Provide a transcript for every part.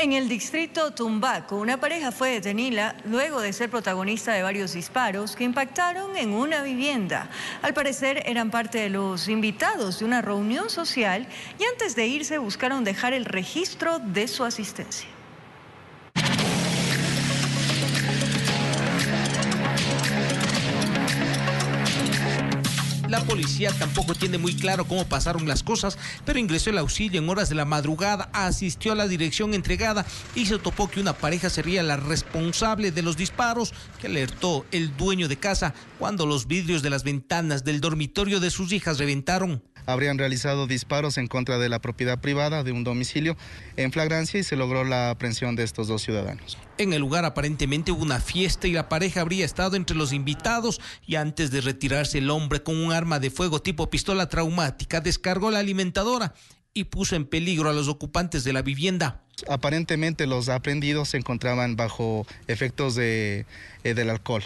En el distrito Tumbaco, una pareja fue detenida luego de ser protagonista de varios disparos que impactaron en una vivienda. Al parecer eran parte de los invitados de una reunión social y antes de irse buscaron dejar el registro de su asistencia. La policía tampoco tiene muy claro cómo pasaron las cosas, pero ingresó el auxilio en horas de la madrugada, asistió a la dirección entregada y se topó que una pareja sería la responsable de los disparos que alertó el dueño de casa cuando los vidrios de las ventanas del dormitorio de sus hijas reventaron habrían realizado disparos en contra de la propiedad privada de un domicilio en flagrancia y se logró la aprehensión de estos dos ciudadanos. En el lugar aparentemente hubo una fiesta y la pareja habría estado entre los invitados y antes de retirarse el hombre con un arma de fuego tipo pistola traumática descargó la alimentadora y puso en peligro a los ocupantes de la vivienda. Aparentemente los aprendidos se encontraban bajo efectos eh, del alcohol.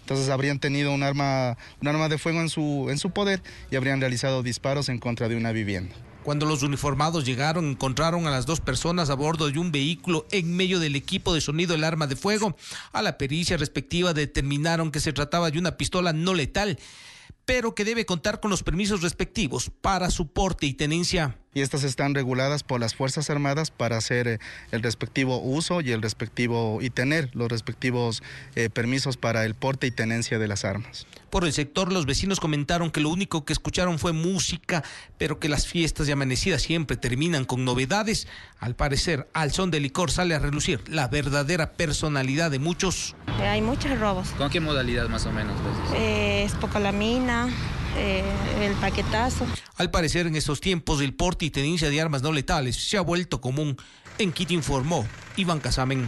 Entonces habrían tenido un arma, de fuego en su, en su poder y habrían realizado disparos en contra de una vivienda. Cuando los uniformados llegaron, encontraron a las dos personas a bordo de un vehículo en medio del equipo de sonido del arma de fuego. A la pericia respectiva determinaron que se trataba de una pistola no letal, pero que debe contar con los permisos respectivos para su porte y tenencia y estas están reguladas por las Fuerzas Armadas para hacer eh, el respectivo uso y el respectivo y tener los respectivos eh, permisos para el porte y tenencia de las armas. Por el sector, los vecinos comentaron que lo único que escucharon fue música, pero que las fiestas de amanecida siempre terminan con novedades. Al parecer, al son de licor sale a relucir la verdadera personalidad de muchos. Eh, hay muchos robos. ¿Con qué modalidad más o menos? Pues? poca la mina eh, el paquetazo. Al parecer, en estos tiempos, el porte y tenencia de armas no letales se ha vuelto común. En kit informó Iván Casamen.